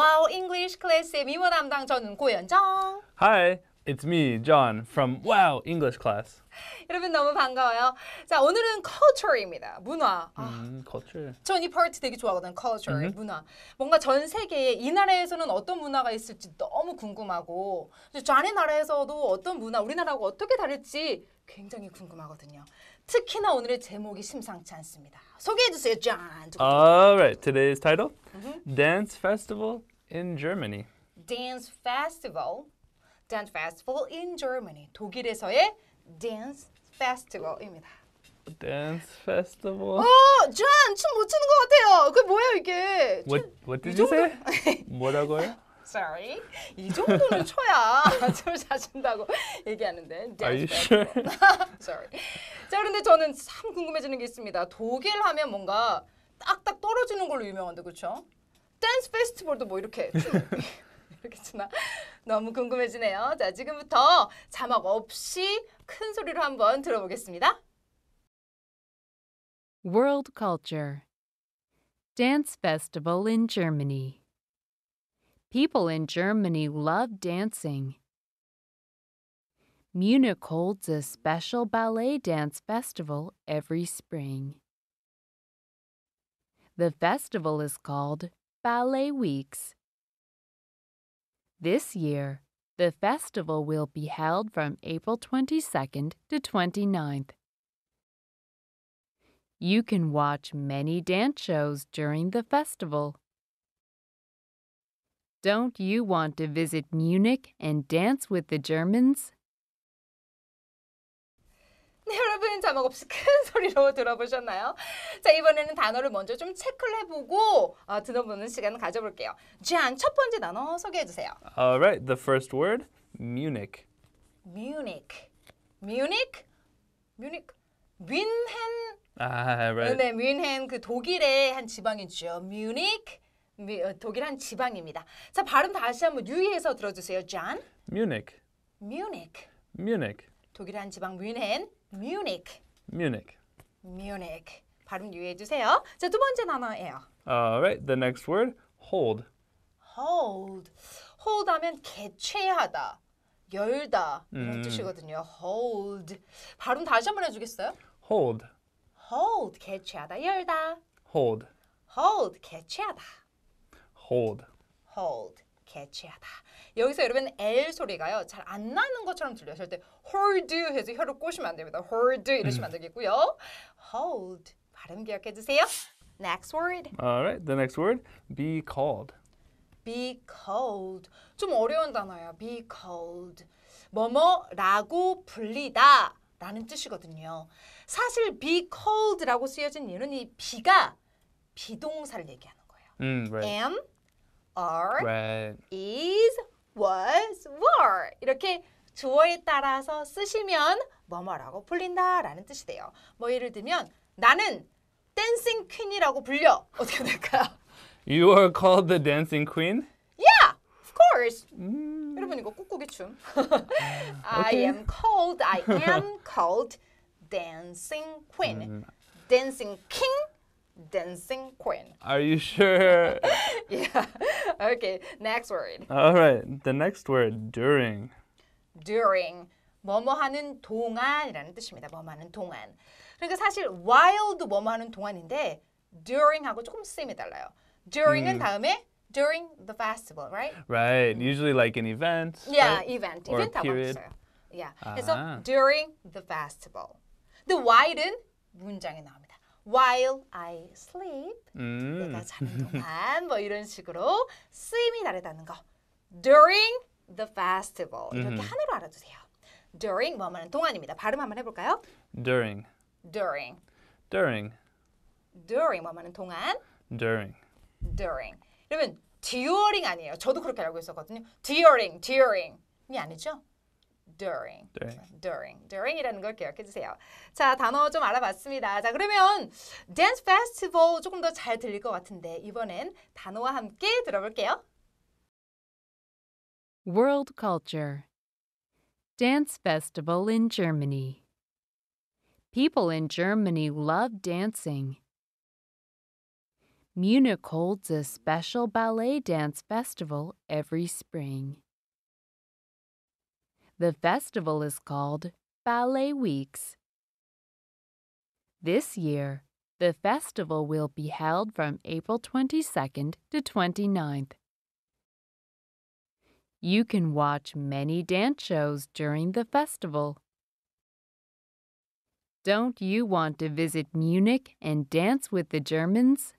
와우 English 클래스의 미모 담당 저는 고현정. Hi, it's me, John from Wow English Class. 여러분 너무 반가워요. 자 오늘은 culture입니다. 문화. 아, 음, culture. 전이 파트 되게 좋아하거든 culture, mm -hmm. 문화. 뭔가 전 세계에 이 나라에서는 어떤 문화가 있을지 너무 궁금하고 좌네 나라에서도 어떤 문화, 우리나라하고 어떻게 다를지 굉장히 궁금하거든요. 특히나 오늘의 제목이 심상치 않습니다. 소개해 주세요, John. Alright, today's title, mm -hmm. Dance Festival in Germany. Dance festival. Dance festival in Germany. 독일에서의 dance festival입니다. Dance festival. 어, 존! 춤못 추는 것 같아요. 그 뭐야 이게? What, what did you say? 뭐라고요? Sorry. 이 정도는 쳐야 춤을 잘 춘다고 얘기하는데. Are you sure? Sorry. 자, 그런데 저는 참 궁금해지는 게 있습니다. 독일 하면 뭔가 딱딱 떨어지는 걸로 유명한데, 그렇죠? 댄스 페스티벌도 뭐 이렇게 이렇게 치나 너무 궁금해지네요. 자 지금부터 자막 없이 큰 소리로 한번 들어보겠습니다. World Culture Dance Festival in Germany People in Germany love dancing. Munich holds a special ballet dance festival every spring. The festival is called Ballet Weeks. This year, the festival will be held from April 22nd to 29th. You can watch many dance shows during the festival. Don't you want to visit Munich and dance with the Germans? 네, 여러분 자막 없이 큰 소리로 들어보셨나요? 자, 이번에는 단어를 먼저 좀 체크를 해보고 어, 들어보는 시간 가져볼게요. j a 첫 번째 단어 소개해주세요. Alright, the first word, Munich. Munich. Munich? Munich? 뮌헨? 아, ah, right. 네, 뮌헨 그 독일의 한 지방이죠. Munich. 미, 어, 독일 한 지방입니다. 자, 발음 다시 한 번 유의해서 들어주세요. j a Munich. Munich. Munich. 독일 한 지방 뮌헨. Munich. Munich. Munich. 발음 유의해 주세요. 자, 두 번째 단어예요. Alright, the next word, hold. Hold. Hold 하면 개최하다, 열다 이런 음. 뜻이거든요. Hold. 발음 다시 한번 해주겠어요? Hold. Hold. 개최하다, 열다. Hold. Hold. 개최하다. Hold. Hold. 개최하다. 여기서 여러분 L 소리가요. 잘 안 나는 것처럼 들려요. 절대 hold 해서 혀를 꼬시면 안 됩니다. hold 이러시면 안 음. 되겠고요. hold 발음 기억해 주세요. Next word. Alright, the next word. Be called. Be called. 좀 어려운 단어예요. Be called. 뭐뭐라고 불리다 라는 뜻이거든요. 사실 be called라고 쓰여진 이유는 이 be가 비동사를 얘기하는 거예요. 음, right. am, are, right. is, was, were 이렇게 주어에 따라서 쓰시면 뭐뭐라고 풀린다 라는 뜻이 돼요. 뭐 예를 들면 나는 댄싱 퀸이라고 불려. 어떻게 될까요? You are called the dancing queen? Yeah, of course. 음... 여러분 이거 꾹꾹이 춤. I am called, I am called dancing queen. 음... dancing king dancing queen. Are you sure? yeah. Okay, next word. All right, the next word, during. During. 뭐뭐 하는 동안이라는 뜻입니다. 뭐뭐 하는 동안. 그러니까 사실 while도 뭐뭐 하는 동안인데 during하고 조금 쓰임이 달라요. during은 음. 다음에 during the festival, right? Right. Usually like an event. Yeah, right? event. Or event period. 있어요. Yeah. So ah. during the festival. The while은 문장에 나옵니다. while I sleep 음. 내가 자는 동안 뭐 이런 식으로 쓰임이 다르다는 거 during the festival 이렇게 음. 하나로 알아두세요. during 뭐 하면 동안입니다. 발음 한번 해볼까요? during during during during 뭐 하면 동안 during during 그러면 during 아니에요. 저도 그렇게 알고 있었거든요. during during이 아니죠? during. during. during. 이라는걸 기억해 주세요. 자, 단어 좀 알아봤습니다. 자, 그러면 댄스 페스티벌 조금 더 잘 들릴 것 같은데 이번엔 단어와 함께 들어볼게요. World Culture Dance Festival in Germany People in Germany love dancing. Munich holds a special ballet dance festival every spring. The festival is called Ballet Weeks. This year, the festival will be held from April 22nd to 29th. You can watch many dance shows during the festival. Don't you want to visit Munich and dance with the Germans?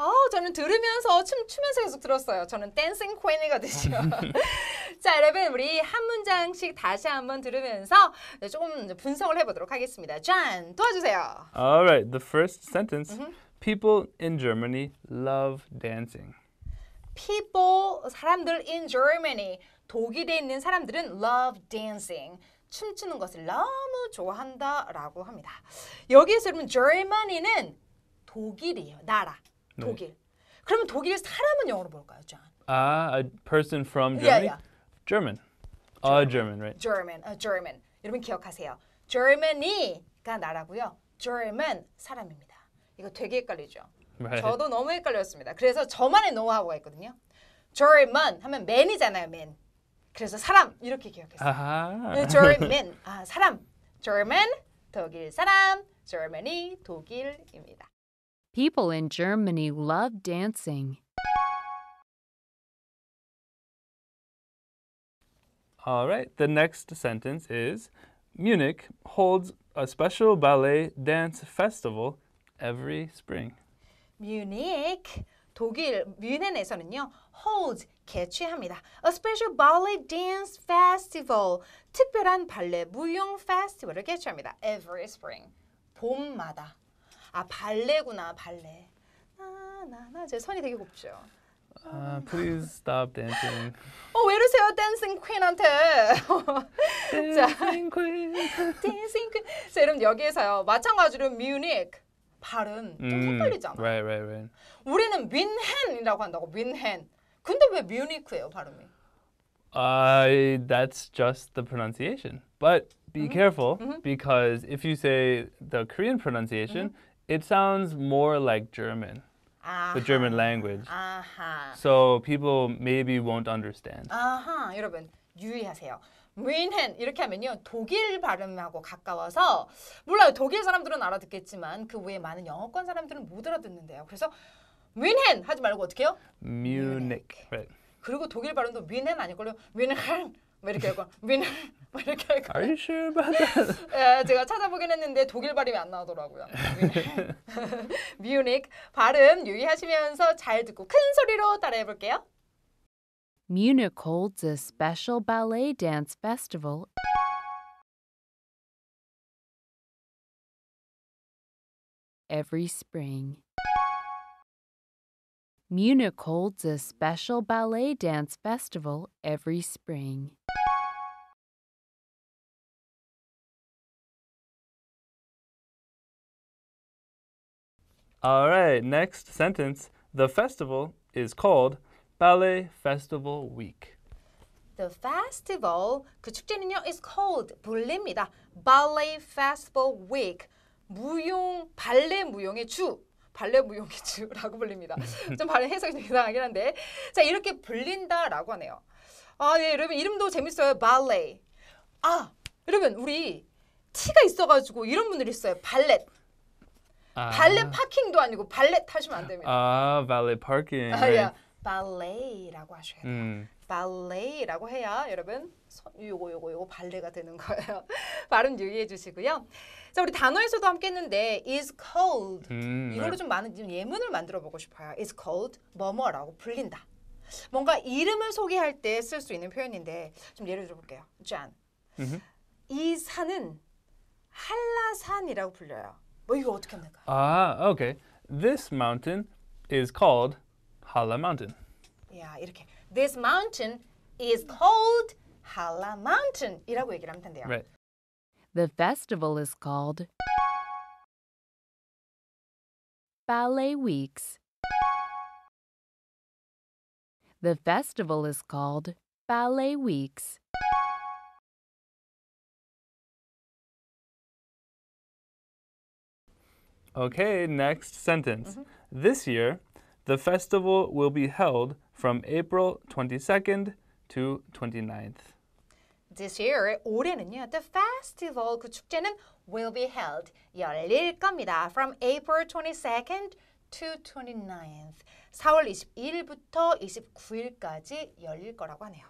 아, 저는 들으면서 춤추면서 계속 들었어요. 저는 댄싱 퀸이거든요. 자, 여러분 우리 한 문장씩 다시 한번 들으면서 조금 분석을 해보도록 하겠습니다. 존, 도와주세요. Alright, the first sentence. People in Germany love dancing. People, 사람들 in Germany, 독일에 있는 사람들은 love dancing. 춤추는 것을 너무 좋아한다라고 합니다. 여기서 여러분 Germany는 독일이에요. 나라. 독일. 그러면 독일 사람은 영어로 뭘까요, John? Ah, a person from Germany. Yeah, yeah. German. A German, right? German, a German. 여러분 기억하세요. Germany가 나라고요. German 사람입니다. 이거 되게 헷갈리죠. Right. 저도 너무 헷갈렸습니다. 그래서 저만의 노하우가 있거든요. German 하면 man이잖아요, man. 그래서 사람 이렇게 기억했어요. 아하. German, 아 사람. German, 독일 사람. Germany, 독일입니다. People in Germany love dancing. All right, the next sentence is Munich holds a special ballet dance festival every spring. Munich 독일 뮌헨에서는요 holds 개최합니다. A special ballet dance festival 특별한 발레 무용 페스티벌을 개최합니다. Every spring 봄마다 아 발레구나 발레. 나나 나 제 손이 되게 곱죠. Uh, please stop dancing. 어왜 이러세요 댄싱 퀸한테. 댄싱 퀸. 댄싱 퀸. 자 여러분 여기에서요 마찬가지로 뮤닉 발음 좀 음, 헷갈리잖아. Right, right, right. 우리는 윈헨이라고 한다고 윈헨. 근데 왜 뮤니크예요 발음이? Uh, that's just the pronunciation. But be mm -hmm. careful mm -hmm. because if you say the Korean pronunciation, mm -hmm. it sounds more like German, 아하. the German uh-huh. language. 아하. Uh-huh. So people maybe won't understand. 아하, uh-huh. 여러분 유의하세요. 뮌헨 이렇게 하면요 독일 발음하고 가까워서 몰라요 독일 사람들은 알아듣겠지만 그 외에 많은 영어권 사람들은 못 알아듣는데요. 그래서 뮌헨 하지 말고 어떻게 해요? Munich. Right. 그리고 독일 발음도 뮌헨 아닐걸요? 뮌헨 왜 이렇게 하고 위너 왜 이렇게 하고 Are you sure about that? 예, 제가 찾아보긴 했는데 독일 발음이 안 나오더라고요. 뮤닉 발음 유의하시면서 잘 듣고 큰 소리로 따라해 볼게요. Munich holds a special ballet dance festival every spring. Munich holds a special ballet dance festival every spring. All right, next sentence. The festival is called Ballet Festival Week. The festival, 그 축제는요, is called, 불립니다. Ballet Festival Week. 무용, 발레 무용의 주. 발레 무용의 주라고 불립니다. 좀 발레 해석이 좀 이상하긴 한데. 자, 이렇게 불린다라고 하네요. 아, 네, 여러분, 이름도 재밌어요. 발레. 아, 여러분, 우리 티가 있어가지고 이런 분들 있어요. 발렛. 아. 발렛 파킹도 아니고 발렛 하시면 안 됩니다. 아, 발렛 파킹. 아, 예. 발레라고 하셔야 돼요. 음. 발레라고 해야 여러분 요거 요거 요거 발레가 되는 거예요. 발음 유의해 주시고요. 자 우리 단어에서도 함께 했는데 is cold 음, 이걸로 네. 좀 많은 좀 예문을 만들어 보고 싶어요. is cold 뭐뭐라고 불린다. 뭔가 이름을 소개할 때 쓸 수 있는 표현인데 좀 예를 들어 볼게요. 짠. 이 산은 한라산이라고 불려요. 뭐 이거 어떻게 하면 될까요? 아, okay. This mountain is called Hala Mountain. 야, 이렇게 This mountain is called Hala Mountain이라고 얘기를 하면 된대요. Right. The festival is called Ballet Weeks. The festival is called Ballet Weeks. Okay, next sentence. Mm -hmm. This year, the festival will be held from April 22nd to 29th. This year, 올해는요, the festival, 그 축제는 will be held, 열릴 겁니다. From April 22nd to 29th. 4월 21일부터 29일까지 열릴 거라고 하네요.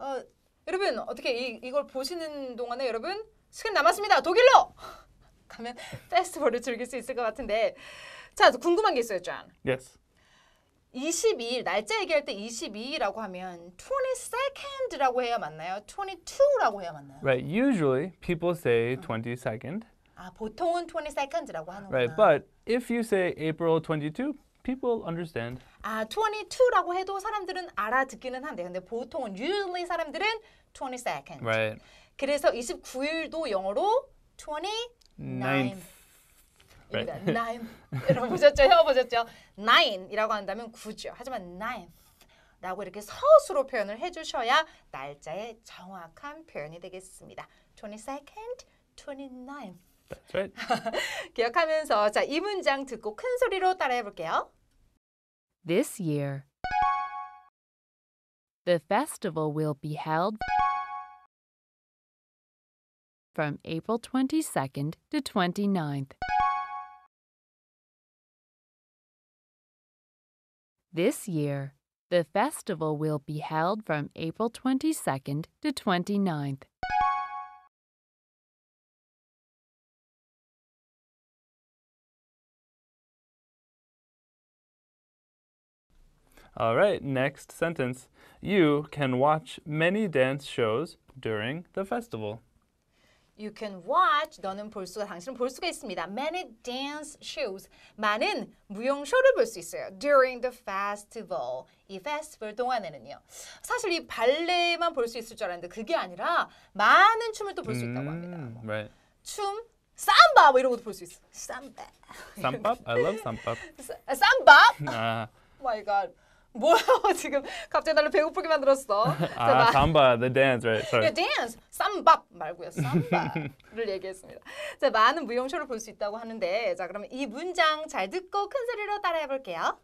어, 여러분, 어떻게 이, 이걸 보시는 동안에 여러분, 시간 남았습니다. 독일로! 가면 페스티벌을 즐길 수 있을 것 같은데 자 궁금한 게 있어요, 존. Yes. 22일 날짜 얘기할 때 22일이라고 하면 22nd라고 해야 맞나요? 22라고 해야 맞나요? Right. Usually people say 22nd. 음. 아 보통은 22nd라고 하는구 Right. But if you say April 22, people understand. 아 22라고 해도 사람들은 알아듣기는 한데 근데 보통은 usually 사람들은 22nd. Right. 그래서 29일도 영어로 22 ninth. 입니다. ninth. 여러분 보셨죠? 해보셨죠? nine이라고 한다면 구죠. 하지만 ninth. 라고 이렇게 서술로 표현을 해주셔야 날짜의 정확한 표현이 되겠습니다. 22nd, 29th. That's right. 기억하면서 자, 이 문장 듣고 큰 소리로 따라해 볼게요. This year, the festival will be held from April 22nd to 29th. This year, the festival will be held from April 22nd to 29th. All right, next sentence. You can watch many dance shows during the festival. You can watch. 너는 볼 수가 당신은 볼 수가 있습니다. Many dance shows. 많은 무용 쇼를 볼 수 있어요. During the festival. 이 페스티벌 동안에는요. 사실 이 발레만 볼 수 있을 줄 알았는데 그게 아니라 많은 춤을 또 볼 수 있다고 합니다. 뭐. Right. 춤, 삼바 뭐 이런 것도 볼 수 있어. 삼바. 삼밥? I love 삼밥. 삼밥? 아. Oh my god. 뭐야 지금 갑자기 나를 배고프게 만들었어. 아, 삼바, the dance, right? Sorry. Yeah, dance, 쌈밥 말고요, 쌈바를 얘기했습니다. 자, 많은 무용쇼를 볼 수 있다고 하는데, 자 그러면 이 문장 잘 듣고 큰 소리로 따라해 볼게요.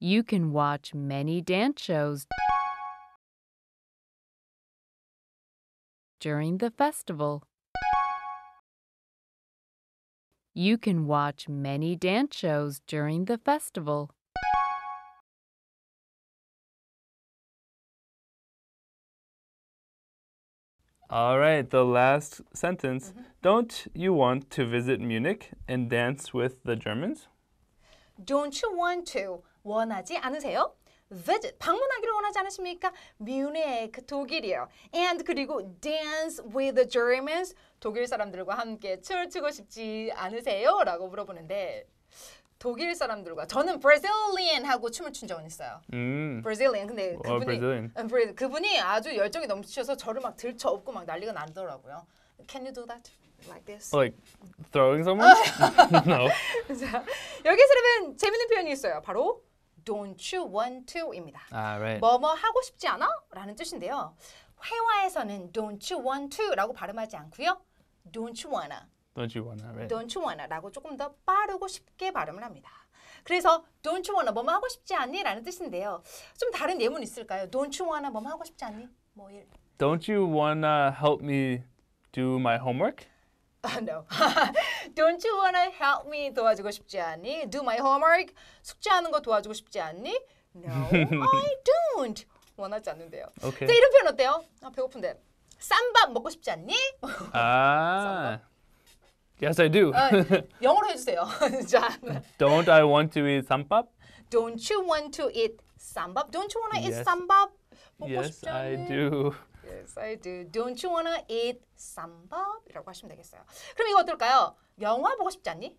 You can watch many dance shows during the festival. You can watch many dance shows during the festival. All right, the last sentence. Mm -hmm. Don't you want to visit Munich and dance with the Germans? Don't you want to? 원하지 않으세요? visit 방문하기를 원하지 않으십니까? Munich 독일이요. And 그리고 dance with the Germans 독일 사람들과 함께 춤을 추고 싶지 않으세요? 라고 물어보는데 독일 사람들과 저는 브라질리언 하고 춤을 춘 적은 있어요. 음. 브라질리언 근데 어, 그분이 어, 그분이 아주 열정이 넘치셔서 저를 막 들쳐 업고 막 난리가 나더라고요. Can you do that? Like this? Oh, like throwing someone? 아. no. 자, 여기서는 재밌는 표현이 있어요. 바로 Don't you want to입니다. 아, right. 뭐뭐 하고 싶지 않아? 라는 뜻인데요. 회화에서는 Don't you want to라고 발음하지 않고요. Don't you wanna Don't you wanna. Right? Don't you wanna라고 조금 더 빠르고 쉽게 발음을 합니다. 그래서 Don't you wanna 뭐뭐 하고 싶지 않니? 라는 뜻인데요. 좀 다른 예문 있을까요? Don't you wanna 뭐뭐 하고 싶지 않니? 뭐 일. Don't you wanna help me do my homework? Uh, no. Don't you wanna help me 도와주고 싶지 않니? Do my homework 숙제하는 거 도와주고 싶지 않니? No, I don't. 원하지 않는데요. Okay. 자, 이런 표현 어때요? 아, 배고픈데. 쌈밥 먹고 싶지 않니? 아. Yes, I do. 어, 영어로 해주세요. 자, Don't I want to eat sambap? Don't you want to eat sambap? Don't you want to eat Yes. sambap? 먹고 Yes, I 싶잖아요. do. Yes, I do. Don't you wanna eat sambap이라고 하시면 되겠어요. 그럼 이거 어떨까요? 영화 보고 싶지 않니?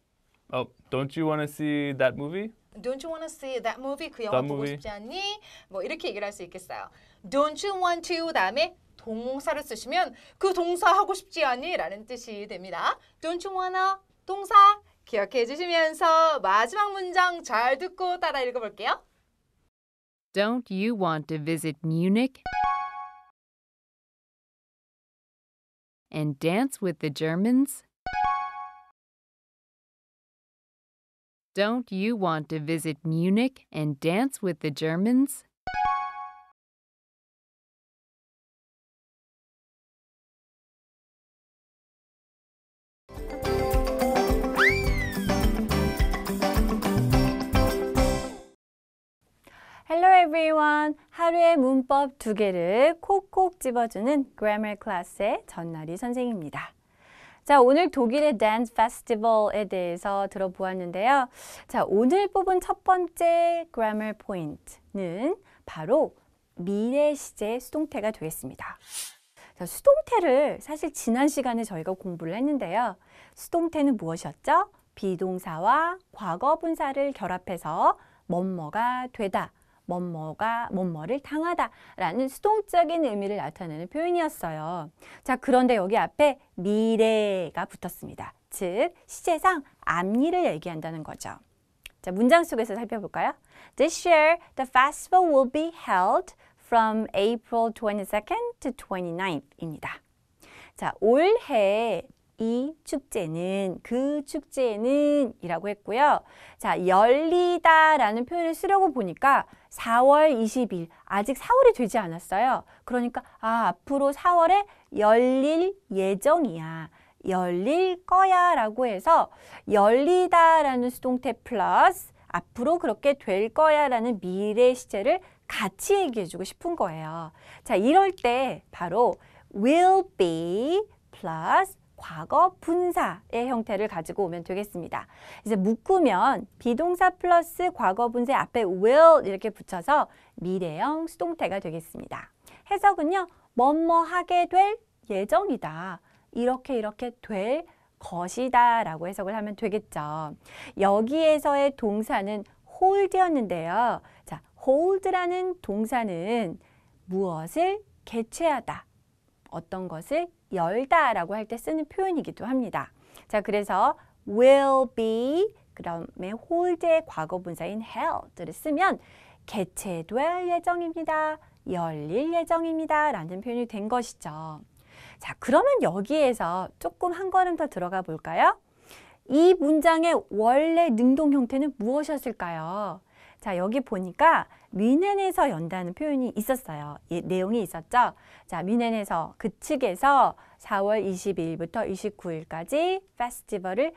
Oh, don't you want to see that movie? Don't you want to see that movie? 그 영화 That 보고 movie. 싶지 않니? 뭐 이렇게 얘기를 할 수 있겠어요. Don't you want to 다음에 동사를 쓰시면 그 동사 하고 싶지 않니? 라는 뜻이 됩니다. Don't you wanna 동사 기억해 주시면서 마지막 문장 잘 듣고 따라 읽어볼게요. Don't you want to visit Munich and dance with the Germans? Don't you want to visit Munich and dance with the Germans? Hello everyone! 하루의 문법 두 개를 콕콕 집어주는 Grammar Class의 전나리 선생입니다. 자, 오늘 독일의 댄스 페스티벌에 대해서 들어보았는데요. 자, 오늘 뽑은 첫 번째 grammar point는 바로 미래 시제 수동태가 되겠습니다. 자, 수동태를 사실 지난 시간에 저희가 공부를 했는데요. 수동태는 무엇이었죠? 비동사와 과거 분사를 결합해서 뭐뭐가 되다 뭐뭐가 뭐뭐를 당하다라는 수동적인 의미를 나타내는 표현이었어요. 자, 그런데 여기 앞에 미래가 붙었습니다. 즉, 시제상 앞니를 얘기한다는 거죠. 자, 문장 속에서 살펴볼까요? This year, the festival will be held from April 22nd to 29th입니다. 자, 올해 이 축제는 그 축제는 이라고 했고요. 자, 열리다 라는 표현을 쓰려고 보니까 4월 20일 아직 4월이 되지 않았어요. 그러니까 아, 앞으로 4월에 열릴 예정이야. 열릴 거야 라고 해서 열리다 라는 수동태 플러스 앞으로 그렇게 될 거야 라는 미래 시제를 같이 얘기해 주고 싶은 거예요. 자, 이럴 때 바로 will be plus 과거 분사의 형태를 가지고 오면 되겠습니다. 이제 묶으면 비동사 플러스 과거 분사 앞에 will 이렇게 붙여서 미래형 수동태가 되겠습니다. 해석은요. 뭐 뭐 하게 될 예정이다. 이렇게 이렇게 될 것이다 라고 해석을 하면 되겠죠. 여기에서의 동사는 hold였는데요. 자, hold라는 동사는 무엇을 개최하다 어떤 것을 열다라고 할 때 쓰는 표현이기도 합니다. 자, 그래서 will be 그다음에 hold의 과거 분사인 h e l l 들 쓰면 개최될 예정입니다. 열릴 예정입니다. 라는 표현이 된 것이죠. 자, 그러면 여기에서 조금 한 걸음 더 들어가 볼까요? 이 문장의 원래 능동 형태는 무엇이었을까요? 자, 여기 보니까 미넨에서 연다는 표현이 있었어요. 이 내용이 있었죠. 자, 위넨에서 그 측에서 4월 22일부터 29일까지 페스티벌을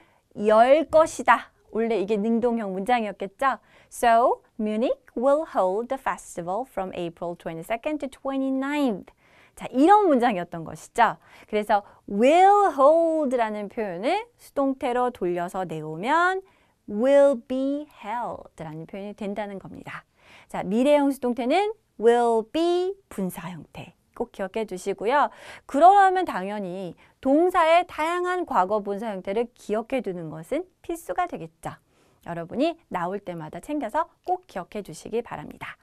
열 것이다. 원래 이게 능동형 문장이었겠죠. So, Munich will hold the festival from April 22nd to 29th. 자, 이런 문장이었던 것이죠. 그래서 will hold라는 표현을 수동태로 돌려서 내오면 will be held라는 표현이 된다는 겁니다. 자, 미래형 수동태는 will be 분사 형태. 꼭 기억해 주시고요. 그러려면 당연히 동사의 다양한 과거 분사 형태를 기억해 두는 것은 필수가 되겠죠. 여러분이 나올 때마다 챙겨서 꼭 기억해 주시기 바랍니다.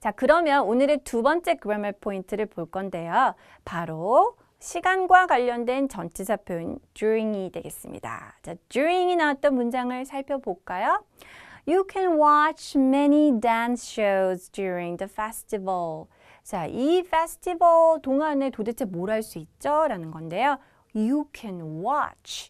자, 그러면 오늘의 두 번째 그래머 포인트를 볼 건데요. 바로 시간과 관련된 전치사 표현 during이 되겠습니다. 자, during이 나왔던 문장을 살펴볼까요? You can watch many dance shows during the festival. 자, 이 페스티벌 동안에 도대체 뭘 할 수 있죠? 라는 건데요. You can watch.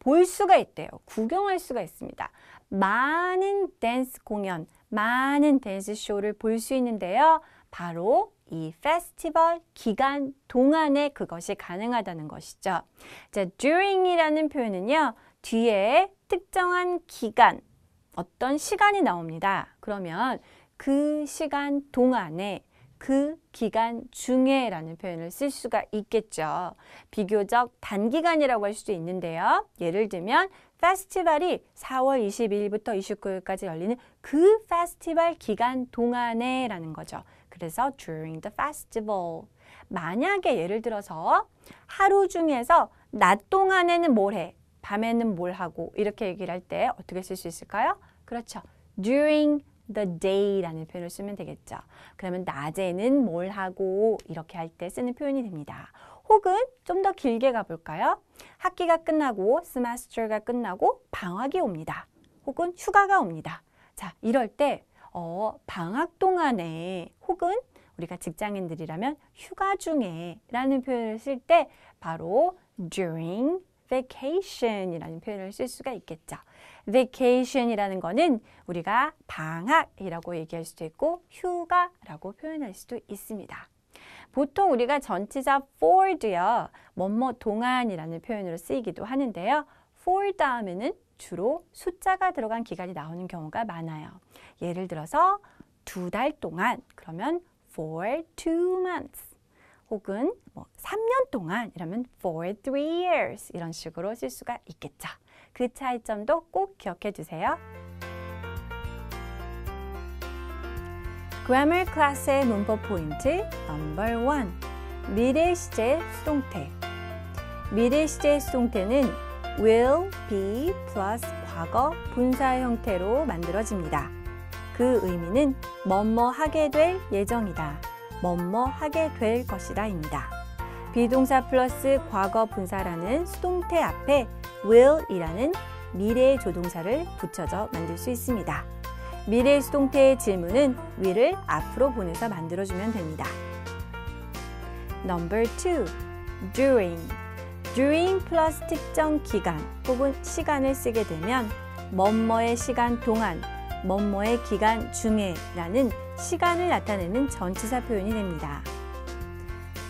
볼 수가 있대요. 구경할 수가 있습니다. 많은 댄스 공연, 많은 댄스 쇼를 볼 수 있는데요. 바로 이 페스티벌 기간 동안에 그것이 가능하다는 것이죠. 자, during이라는 표현은요. 뒤에 특정한 기간, 어떤 시간이 나옵니다. 그러면 그 시간 동안에 그 기간 중에 라는 표현을 쓸 수가 있겠죠. 비교적 단기간이라고 할 수도 있는데요. 예를 들면 페스티벌이 4월 22일부터 29일까지 열리는 그 페스티벌 기간 동안에 라는 거죠. 그래서 during the festival. 만약에 예를 들어서 하루 중에서 낮 동안에는 뭘 해? 밤에는 뭘 하고 이렇게 얘기를 할 때 어떻게 쓸 수 있을까요? 그렇죠. during the day라는 표현을 쓰면 되겠죠. 그러면 낮에는 뭘 하고 이렇게 할 때 쓰는 표현이 됩니다. 혹은 좀 더 길게 가볼까요? 학기가 끝나고 스마스터가 끝나고 방학이 옵니다. 혹은 휴가가 옵니다. 자, 이럴 때 어, 방학 동안에 혹은 우리가 직장인들이라면 휴가 중에 라는 표현을 쓸 때 바로 during vacation이라는 표현을 쓸 수가 있겠죠. vacation이라는 거는 우리가 방학이라고 얘기할 수도 있고 휴가라고 표현할 수도 있습니다. 보통 우리가 전치사 for도요. 뭐 뭐 동안이라는 표현으로 쓰이기도 하는데요. for 다음에는 주로 숫자가 들어간 기간이 나오는 경우가 많아요. 예를 들어서 두 달 동안 그러면 for two months 혹은 뭐 3년 동안 이러면 for three years 이런 식으로 쓸 수가 있겠죠. 그 차이점도 꼭 기억해 주세요. Grammar c l a s s 의 문법 포인트 number one 미래 시제 수동태 미래 시제 수동태는 will, be, plus 과거 분사 형태로 만들어집니다. 그 의미는 뭐 뭐 하게 될 예정이다. 뭐뭐하게 될것이라입니다 비동사 플러스 과거 분사라는 수동태 앞에 will이라는 미래의 조동사를 붙여서 만들 수 있습니다. 미래의 수동태의 질문은 will을 앞으로 보내서 만들어주면 됩니다. Number two, during. during 플러스 특정 기간 혹은 시간을 쓰게 되면 뭐뭐의 시간 동안, 뭐뭐의 기간 중에 라는 시간을 나타내는 전치사 표현이 됩니다.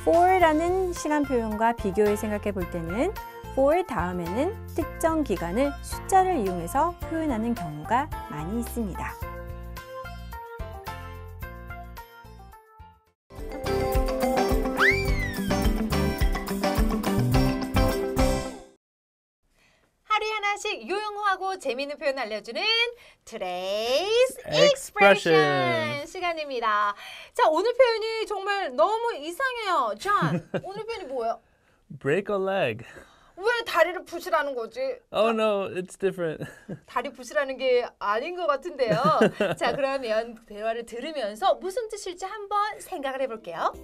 for라는 시간 표현과 비교해 생각해 볼 때는 for 다음에는 특정 기간을 숫자를 이용해서 표현하는 경우가 많이 있습니다. 재미있는 표현 알려주는 트레이스 익스프레션 시간입니다. 자, 오늘 표현이 정말 너무 이상해요. 존, 오늘 표현이 뭐예요? Break a leg. 왜 다리를 부시라는 거지? Oh no, it's different. 다리 부시라는 게 아닌 것 같은데요. 자, 그러면 대화를 들으면서 무슨 뜻일지 한번 생각을 해볼게요.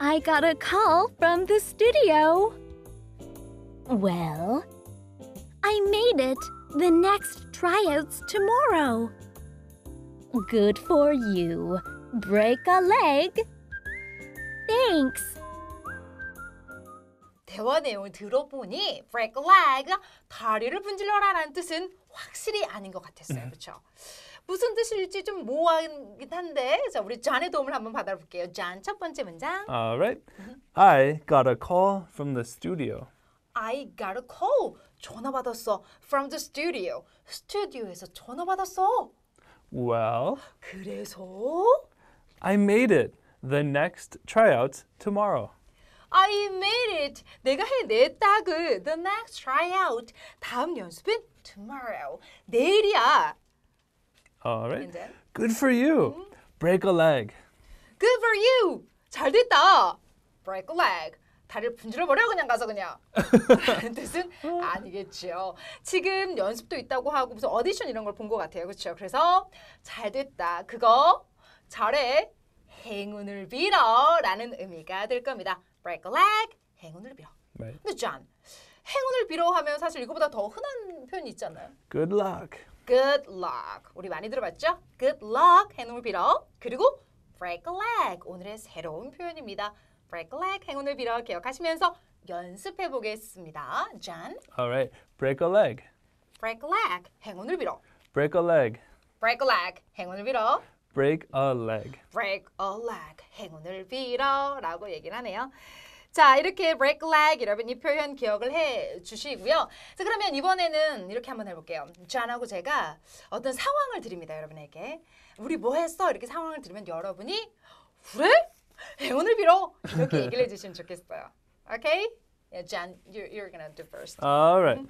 I got a call from the studio. Well, I made it! The next tryout's tomorrow! Good for you. Break a leg. Thanks. 대화 내용을 들어보니 break a leg, 다리를 분질러라라는 뜻은 확실히 아닌 것 같았어요. 그렇죠? 무슨 뜻일지 좀 모호하긴 한데 자, 우리 존의 도움을 한번 받아볼게요. 존, 첫 번째 문장. Alright. I got a call from the studio. I got a call 전화 받았어. From the studio. 스튜디오에서 전화 받았어. Well, 그래서 I made it. The next tryout tomorrow. I made it. 내가 해냈다 그 the next tryout. 다음 연습은 tomorrow. 내일이야. Alright. Good for you. Break a leg. Good for you. 잘 됐다. Break a leg. 다리를 분질러버려 그냥 가서 그냥 그는 뜻은 아니겠지요. 지금 연습도 있다고 하고 무슨 오디션 이런 걸 본 것 같아요. 그렇죠? 그래서 잘 됐다. 그거 잘해. 행운을 빌어 라는 의미가 될 겁니다. Break a leg. 행운을 빌어. 네. 근데 행운을 빌어 하면 사실 이거보다 더 흔한 표현이 있잖아요. Good luck. Good luck. 우리 많이 들어봤죠? Good luck. 행운을 빌어. 그리고 break a leg. 오늘의 새로운 표현입니다. break leg 행운을 빌어 기억하시면서 연습해 보겠습니다. j a l right. Break a leg. Break a leg. 행운을 빌어. Break a leg. Break a leg. 행운을 빌어. Break a leg. Break a leg. 행운을 빌어라고 얘기를 하네요. 자, 이렇게 break leg 여러분 이 표현 기억을 해 주시고요. 자, 그러면 이번에는 이렇게 한번 해볼게요. 존하고 제가 어떤 상황을 드립니다, 여러분에게. 우리 뭐 했어? 이렇게 상황을 드리면 여러분이 그 행운을 빌어 이렇게 얘기를 해주시면 좋겠어요. Okay? Yeah, Jan, you're, you're gonna do first. All right.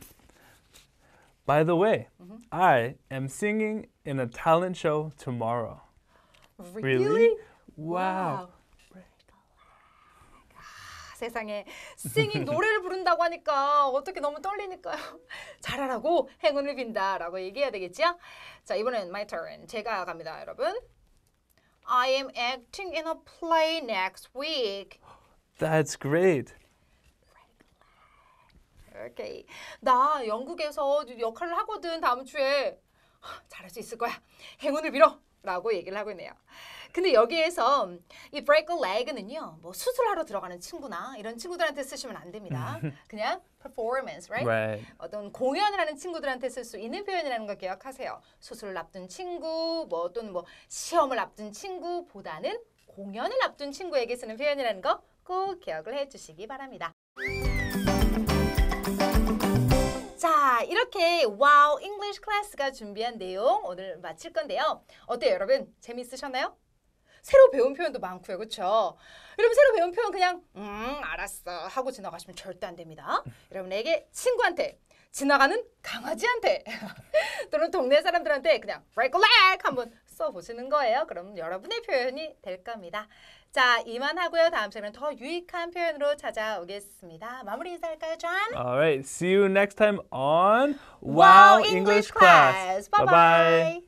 By the way, mm -hmm. I am singing in a talent show tomorrow. Really? really? Wow. wow. 세상에 싱이 노래를 부른다고 하니까 어떻게 너무 떨리니까요. 잘하라고 행운을 빈다라고 얘기해야 되겠지요? 자 이번엔 my turn. 제가 갑니다, 여러분. I am acting in a play next week. That's great. Okay. 나 영국에서 역할을 하거든 다음 주에 잘할 수 있을 거야. 행운을 빌어. 라고 얘기를 하고 있네요. 근데 여기에서 이 break a leg는요. 뭐 수술하러 들어가는 친구나 이런 친구들한테 쓰시면 안 됩니다. 그냥 performance, right? right. 어떤 공연을 하는 친구들한테 쓸 수 있는 표현이라는 걸 기억하세요. 수술을 앞둔 친구, 뭐 또는 뭐 시험을 앞둔 친구보다는 공연을 앞둔 친구에게 쓰는 표현이라는 거 꼭 기억을 해주시기 바랍니다. 자, 이렇게 와우 wow, 잉글리시 클래스가 준비한 내용 오늘 마칠 건데요. 어때요, 여러분? 재미있으셨나요? 새로 배운 표현도 많고요. 그렇죠? 여러분 새로 배운 표현 그냥 음 알았어 하고 지나가시면 절대 안 됩니다. 여러분에게 친구한테 지나가는 강아지한테 또는 동네 사람들한테 그냥 렉렉 한번 써보시는 거예요. 그럼 여러분의 표현이 될 겁니다. 자 이만 하고요. 다음 시간에 더 유익한 표현으로 찾아오겠습니다. 마무리 인사할까요, 존? Alright, see you next time on Wow English, English class. bye, -bye.